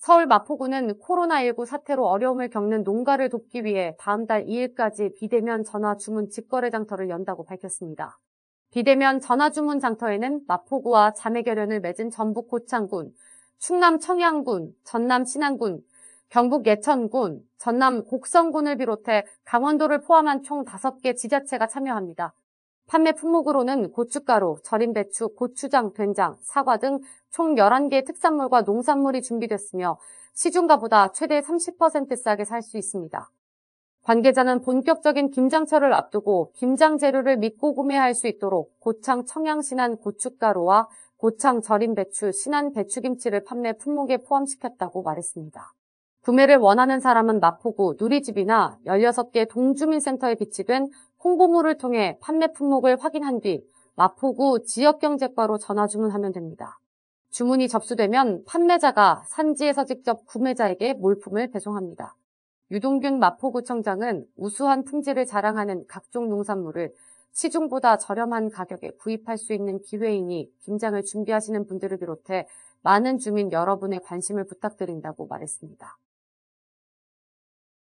서울 마포구는 코로나19 사태로 어려움을 겪는 농가를 돕기 위해 다음 달 2일까지 비대면 전화 주문 직거래 장터를 연다고 밝혔습니다. 비대면 전화 주문 장터에는 마포구와 자매결연을 맺은 전북 고창군, 충남 청양군, 전남 신안군, 경북 예천군, 전남 곡성군을 비롯해 강원도를 포함한 총 5개 지자체가 참여합니다. 판매 품목으로는 고춧가루, 절임 배추, 고추장, 된장, 사과 등 총 11개의 특산물과 농산물이 준비됐으며 시중가보다 최대 30% 싸게 살 수 있습니다. 관계자는 본격적인 김장철을 앞두고 김장 재료를 믿고 구매할 수 있도록 고창 청양 신안 고춧가루와 고창 절임 배추, 신안 배추김치를 판매 품목에 포함시켰다고 말했습니다. 구매를 원하는 사람은 마포구 누리집이나 16개 동주민센터에 비치된 홍보물을 통해 판매 품목을 확인한 뒤 마포구 지역경제과로 전화 주문하면 됩니다. 주문이 접수되면 판매자가 산지에서 직접 구매자에게 물품을 배송합니다. 유동균 마포구청장은 우수한 품질을 자랑하는 각종 농산물을 시중보다 저렴한 가격에 구입할 수 있는 기회이니 김장을 준비하시는 분들을 비롯해 많은 주민 여러분의 관심을 부탁드린다고 말했습니다.